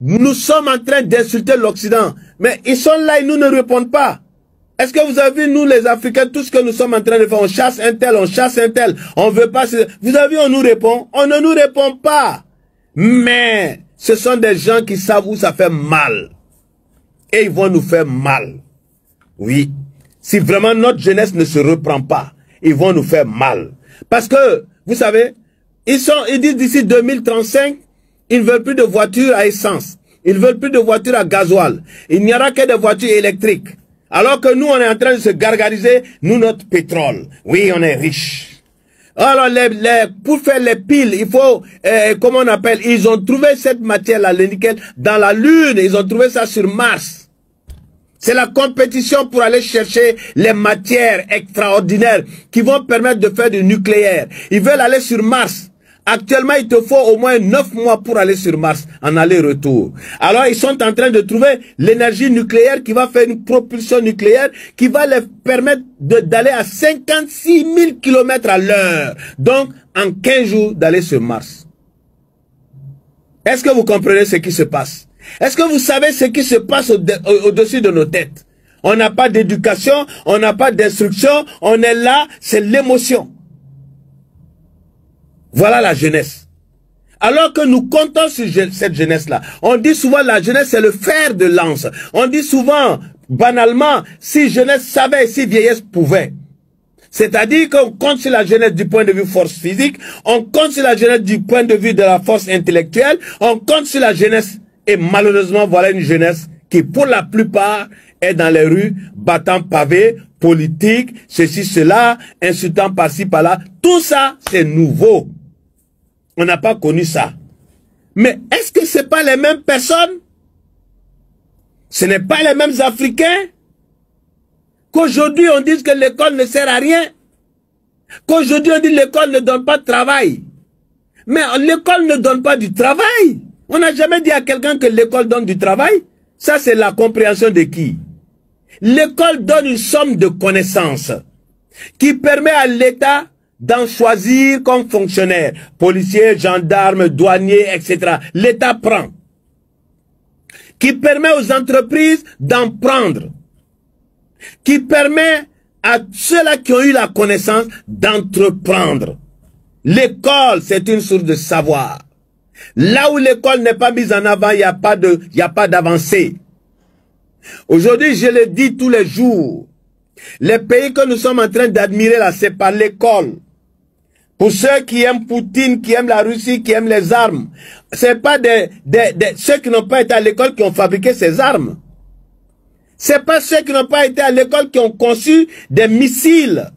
Nous sommes en train d'insulter l'Occident. Mais ils sont là, et nous ne répondent pas. Est-ce que vous avez nous les Africains, tout ce que nous sommes en train de faire On chasse un tel, on chasse un tel, on veut pas... Vous avez on nous répond On ne nous répond pas. Mais ce sont des gens qui savent où ça fait mal. Et ils vont nous faire mal. Oui. Si vraiment notre jeunesse ne se reprend pas, ils vont nous faire mal. Parce que, vous savez, ils, sont, ils disent d'ici 2035, ils ne veulent plus de voitures à essence. Ils ne veulent plus de voitures à gasoil. Il n'y aura que des voitures électriques. Alors que nous, on est en train de se gargariser, nous, notre pétrole. Oui, on est riche. Alors, pour faire les piles, il faut, euh, comment on appelle, ils ont trouvé cette matière-là, le nickel, dans la Lune. Ils ont trouvé ça sur Mars. C'est la compétition pour aller chercher les matières extraordinaires qui vont permettre de faire du nucléaire. Ils veulent aller sur Mars. Actuellement, il te faut au moins 9 mois pour aller sur Mars, en aller-retour. Alors, ils sont en train de trouver l'énergie nucléaire qui va faire une propulsion nucléaire qui va leur permettre d'aller à 56 000 km à l'heure. Donc, en 15 jours, d'aller sur Mars. Est-ce que vous comprenez ce qui se passe Est-ce que vous savez ce qui se passe au-dessus de nos têtes On n'a pas d'éducation, on n'a pas d'instruction, on est là, c'est l'émotion. Voilà la jeunesse. Alors que nous comptons sur cette jeunesse-là. On dit souvent la jeunesse, c'est le fer de lance. On dit souvent, banalement, si jeunesse savait, si vieillesse pouvait. C'est-à-dire qu'on compte sur la jeunesse du point de vue force physique, on compte sur la jeunesse du point de vue de la force intellectuelle, on compte sur la jeunesse. Et malheureusement, voilà une jeunesse qui, pour la plupart, est dans les rues, battant pavé, politique, ceci, cela, insultant par-ci, par-là. Tout ça, c'est nouveau on n'a pas connu ça. Mais est-ce que ce pas les mêmes personnes Ce n'est pas les mêmes Africains Qu'aujourd'hui on dise que l'école ne sert à rien Qu'aujourd'hui on dit l'école ne donne pas de travail Mais l'école ne donne pas du travail On n'a jamais dit à quelqu'un que l'école donne du travail Ça c'est la compréhension de qui L'école donne une somme de connaissances qui permet à l'État d'en choisir comme fonctionnaire, policier, gendarme, douanier, etc. L'État prend. Qui permet aux entreprises d'en prendre. Qui permet à ceux-là qui ont eu la connaissance d'entreprendre. L'école, c'est une source de savoir. Là où l'école n'est pas mise en avant, il n'y a pas de, il a pas d'avancée. Aujourd'hui, je le dis tous les jours. Les pays que nous sommes en train d'admirer là, c'est par l'école. Pour ceux qui aiment Poutine, qui aiment la Russie, qui aiment les armes, c'est pas des, ceux qui n'ont pas été à l'école qui ont fabriqué ces armes. C'est pas ceux qui n'ont pas été à l'école qui ont conçu des missiles